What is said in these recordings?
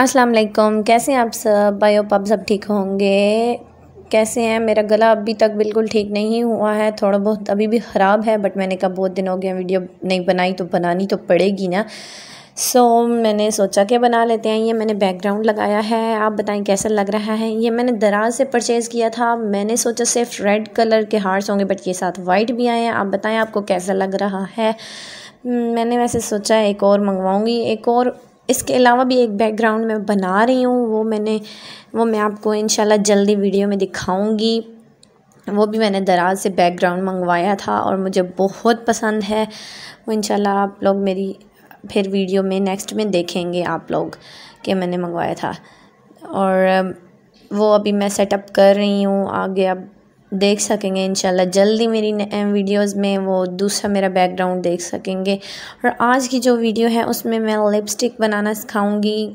अस्सलाम वालेकुम कैसे हैं आप सब भाई आप सब ठीक होंगे कैसे हैं मेरा गला अभी तक बिल्कुल ठीक नहीं हुआ है थोड़ा बहुत अभी भी ख़राब है बट मैंने कहा बहुत दिन हो गया वीडियो नहीं बनाई तो बनानी तो पड़ेगी ना सो so, मैंने सोचा कि बना लेते हैं ये मैंने बैकग्राउंड लगाया है आप बताएं कैसा लग रहा है ये मैंने दराज से परचेज़ किया था मैंने सोचा सिर्फ रेड कलर के हार्ट्स होंगे बट ये साथ वाइट भी आए हैं आप बताएं आपको कैसा लग रहा है मैंने वैसे सोचा एक और मंगवाऊंगी एक और इसके अलावा भी एक बैकग्राउंड मैं बना रही हूँ वो मैंने वो मैं आपको इन जल्दी वीडियो में दिखाऊँगी वो भी मैंने दराज से बैकग्राउंड मंगवाया था और मुझे बहुत पसंद है वो इंशाल्लाह आप लोग मेरी फिर वीडियो में नेक्स्ट में देखेंगे आप लोग कि मैंने मंगवाया था और वो अभी मैं सेटअप कर रही हूँ आगे अब देख सकेंगे इंशाल्लाह जल्दी मेरी वीडियोस में वो दूसरा मेरा बैकग्राउंड देख सकेंगे और आज की जो वीडियो है उसमें मैं लिपस्टिक बनाना सिखाऊंगी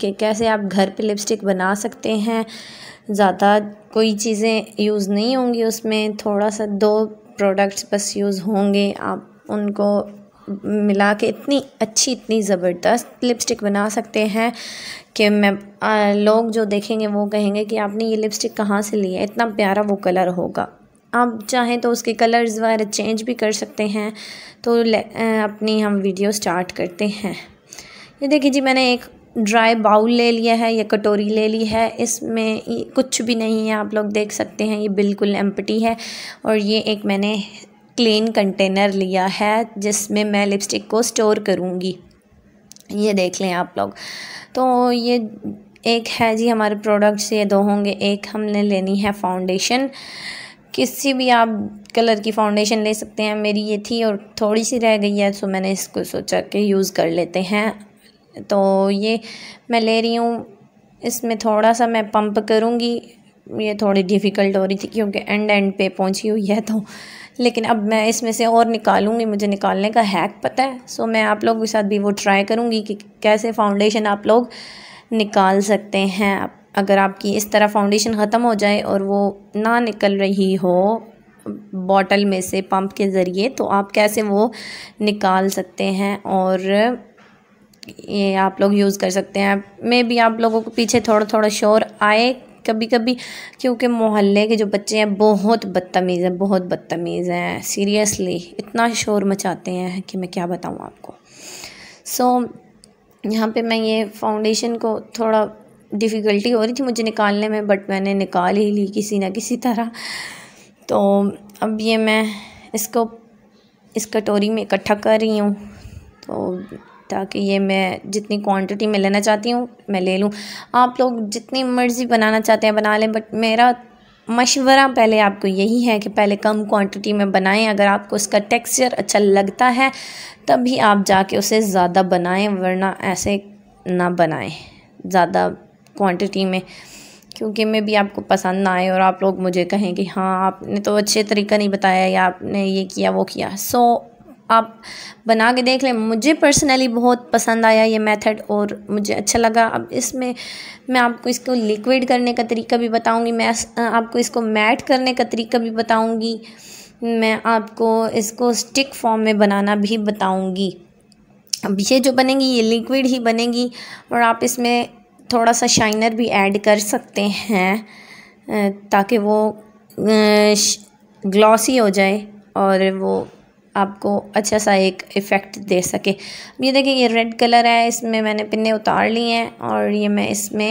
कि कैसे आप घर पे लिपस्टिक बना सकते हैं ज़्यादा कोई चीज़ें यूज़ नहीं होंगी उसमें थोड़ा सा दो प्रोडक्ट्स बस यूज़ होंगे आप उनको मिला के इतनी अच्छी इतनी ज़बरदस्त लिपस्टिक बना सकते हैं कि मैं आ, लोग जो देखेंगे वो कहेंगे कि आपने ये लिपस्टिक कहाँ से ली है इतना प्यारा वो कलर होगा आप चाहें तो उसके कलर्स वगैरह चेंज भी कर सकते हैं तो आ, अपनी हम वीडियो स्टार्ट करते हैं ये देखिए जी मैंने एक ड्राई बाउल ले लिया है या कटोरी ले ली है इसमें कुछ भी नहीं है आप लोग देख सकते हैं ये बिल्कुल एम्पटी है और ये एक मैंने क्लीन कंटेनर लिया है जिसमें मैं लिपस्टिक को स्टोर करूँगी ये देख लें आप लोग तो ये एक है जी हमारे प्रोडक्ट्स ये दो होंगे एक हमने लेनी है फाउंडेशन किसी भी आप कलर की फाउंडेशन ले सकते हैं मेरी ये थी और थोड़ी सी रह गई है तो मैंने इसको सोचा कि यूज़ कर लेते हैं तो ये मैं ले रही हूँ इसमें थोड़ा सा मैं पंप करूँगी ये थोड़ी डिफ़िकल्ट हो रही थी क्योंकि एंड एंड पे पहुँची हुई है तो लेकिन अब मैं इसमें से और निकालूंगी मुझे निकालने का हैक पता है सो मैं आप लोगों के साथ भी वो ट्राई करूँगी कि कैसे फाउंडेशन आप लोग निकाल सकते हैं अगर आपकी इस तरह फाउंडेशन ख़त्म हो जाए और वो ना निकल रही हो बॉटल में से पंप के ज़रिए तो आप कैसे वो निकाल सकते हैं और ये आप लोग यूज़ कर सकते हैं मे भी आप लोगों को पीछे थोड़ा थोड़ा शोर आए कभी कभी क्योंकि मोहल्ले के जो बच्चे हैं बहुत बदतमीज़ हैं बहुत बदतमीज़ हैं सीरियसली इतना शोर मचाते हैं कि मैं क्या बताऊँ आपको सो so, यहाँ पे मैं ये फाउंडेशन को थोड़ा डिफ़िकल्टी हो रही थी मुझे निकालने में बट मैंने निकाल ही ली किसी ना किसी तरह तो अब ये मैं इसको इस कटोरी में इकट्ठा कर रही हूँ तो ताकि ये मैं जितनी क्वांटिटी में लेना चाहती हूँ मैं ले लूँ आप लोग जितनी मर्ज़ी बनाना चाहते हैं बना लें बट मेरा मशवरा पहले आपको यही है कि पहले कम क्वांटिटी में बनाएं अगर आपको उसका टेक्सचर अच्छा लगता है तभी आप जाके उसे ज़्यादा बनाएं वरना ऐसे ना बनाएं ज़्यादा क्वांटिटी में क्योंकि मैं भी आपको पसंद ना आए और आप लोग मुझे कहें कि हाँ आपने तो अच्छे तरीका नहीं बताया या आपने ये किया वो किया सो आप बना के देख लें मुझे पर्सनली बहुत पसंद आया ये मेथड और मुझे अच्छा लगा अब इसमें मैं आपको इसको लिक्विड करने का तरीका भी बताऊंगी मैं आपको इसको मैट करने का तरीका भी बताऊंगी मैं आपको इसको स्टिक फॉर्म में बनाना भी बताऊंगी अब ये जो बनेगी ये लिक्विड ही बनेगी और आप इसमें थोड़ा सा शाइनर भी ऐड कर सकते हैं ताकि वो ग्लॉसी हो जाए और वो आपको अच्छा सा एक इफ़ेक्ट दे सके ये देखिए ये रेड कलर है इसमें मैंने पिन्ने उतार लिए हैं और ये मैं इसमें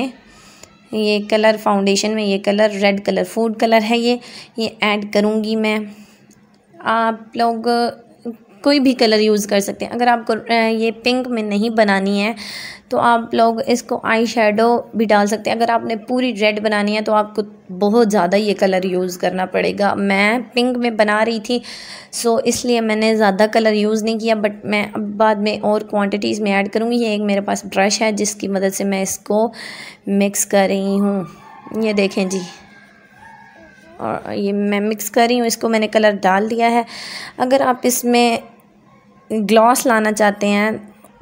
ये कलर फाउंडेशन में ये colour red colour food colour है ये ये ऐड करूँगी मैं आप लोग कोई भी कलर यूज़ कर सकते हैं अगर आपको ये पिंक में नहीं बनानी है तो आप लोग इसको आई शेडो भी डाल सकते हैं अगर आपने पूरी रेड बनानी है तो आपको बहुत ज़्यादा ये कलर यूज़ करना पड़ेगा मैं पिंक में बना रही थी सो इसलिए मैंने ज़्यादा कलर यूज़ नहीं किया बट मैं अब बाद में और क्वान्टिटीज़ में ऐड करूँगी ये एक मेरे पास ब्रश है जिसकी मदद से मैं इसको मिक्स कर रही हूँ ये देखें जी और ये मैं मिक्स कर रही हूँ इसको मैंने कलर डाल दिया है अगर आप इसमें ग्लॉस लाना चाहते हैं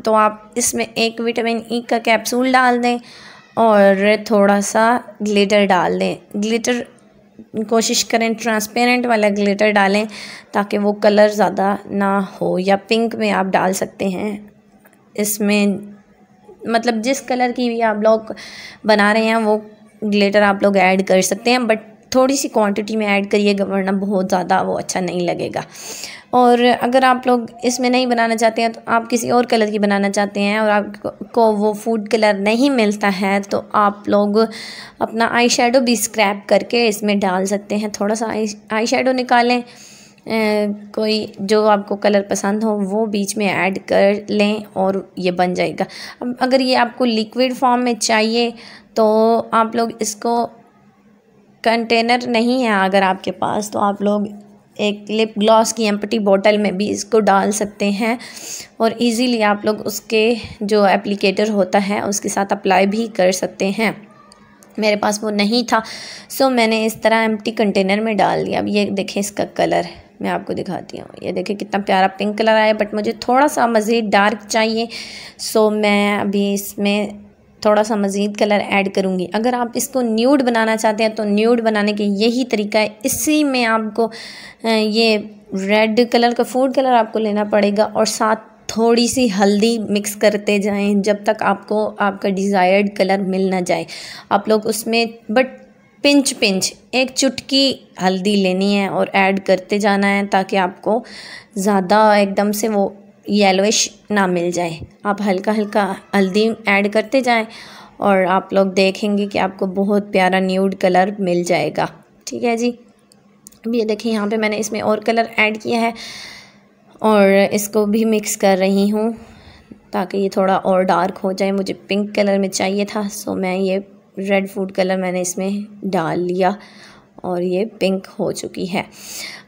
तो आप इसमें एक विटामिन ई e का कैप्सूल डाल दें और थोड़ा सा ग्लिटर डाल दें ग्लिटर कोशिश करें ट्रांसपेरेंट वाला ग्लिटर डालें ताकि वो कलर ज़्यादा ना हो या पिंक में आप डाल सकते हैं इसमें मतलब जिस कलर की भी आप लोग बना रहे हैं वो ग्लिटर आप लोग ऐड कर सकते हैं बट थोड़ी सी क्वांटिटी में ऐड करिएगा वरना बहुत ज़्यादा वो अच्छा नहीं लगेगा और अगर आप लोग इसमें नहीं बनाना चाहते हैं तो आप किसी और कलर की बनाना चाहते हैं और आपको वो फूड कलर नहीं मिलता है तो आप लोग अपना आई शेडो भी स्क्रैप करके इसमें डाल सकते हैं थोड़ा सा आई आई शेडो निकालें कोई जो आपको कलर पसंद हो वो बीच में ऐड कर लें और ये बन जाएगा अब अगर ये आपको लिक्विड फॉर्म में चाहिए तो आप लोग इसको कंटेनर नहीं है अगर आपके पास तो आप लोग एक लिप ग्लॉस की एम्पटी बॉटल में भी इसको डाल सकते हैं और इजीली आप लोग उसके जो एप्लीकेटर होता है उसके साथ अप्लाई भी कर सकते हैं मेरे पास वो नहीं था सो मैंने इस तरह एम्प्टी कंटेनर में डाल दिया अब ये देखें इसका कलर मैं आपको दिखाती हूँ ये देखें कितना प्यारा पिंक कलर आया बट मुझे थोड़ा सा मज़ीद डार्क चाहिए सो मैं अभी इसमें थोड़ा सा मज़ीद कलर ऐड करूँगी अगर आप इसको न्यूड बनाना चाहते हैं तो न्यूड बनाने के यही तरीका है इसी में आपको ये रेड कलर का फूड कलर आपको लेना पड़ेगा और साथ थोड़ी सी हल्दी मिक्स करते जाएं जब तक आपको आपका डिज़ायर्ड कलर मिल ना जाए आप लोग उसमें बट पिंच पिंच एक चुटकी हल्दी लेनी है और ऐड करते जाना है ताकि आपको ज़्यादा एकदम से वो येलोइश ना मिल जाए आप हल्का हल्का हल्दी ऐड करते जाएं और आप लोग देखेंगे कि आपको बहुत प्यारा न्यूड कलर मिल जाएगा ठीक है जी अब ये देखिए यहाँ पे मैंने इसमें और कलर ऐड किया है और इसको भी मिक्स कर रही हूँ ताकि ये थोड़ा और डार्क हो जाए मुझे पिंक कलर में चाहिए था सो मैं ये रेड फूड कलर मैंने इसमें डाल लिया और ये पिंक हो चुकी है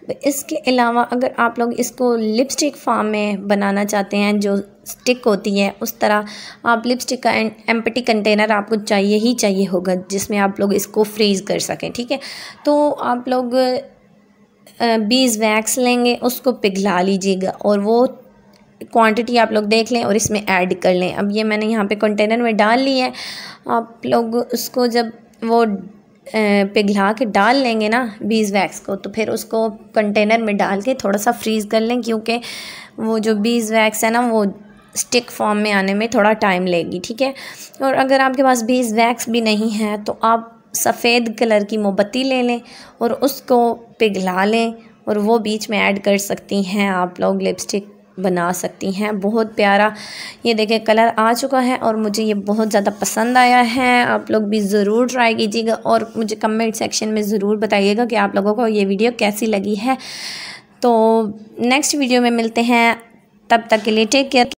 तो इसके अलावा अगर आप लोग इसको लिपस्टिक फॉर्म में बनाना चाहते हैं जो स्टिक होती है उस तरह आप लिपस्टिक का एम्पटी कंटेनर आपको चाहिए ही चाहिए होगा जिसमें आप लोग इसको फ्रीज़ कर सकें ठीक है तो आप लोग बीज वैक्स लेंगे उसको पिघला लीजिएगा और वो क्वांटिटी आप लोग देख लें और इसमें ऐड कर लें अब ये मैंने यहाँ पे कंटेनर में डाल ली है आप लोग उसको जब वो पिघला के डाल लेंगे ना बीज वैक्स को तो फिर उसको कंटेनर में डाल के थोड़ा सा फ्रीज़ कर लें क्योंकि वो जो बीज वैक्स है ना वो स्टिक फॉर्म में आने में थोड़ा टाइम लेगी ठीक है और अगर आपके पास बीज वैक्स भी नहीं है तो आप सफ़ेद कलर की मोमबत्ती ले लें और उसको पिघला लें और वो बीच में ऐड कर सकती हैं आप लोग लिपस्टिक बना सकती हैं बहुत प्यारा ये देखें कलर आ चुका है और मुझे ये बहुत ज़्यादा पसंद आया है आप लोग भी ज़रूर ट्राई कीजिएगा और मुझे कमेंट सेक्शन में ज़रूर बताइएगा कि आप लोगों को ये वीडियो कैसी लगी है तो नेक्स्ट वीडियो में मिलते हैं तब तक के लिए टेक केयर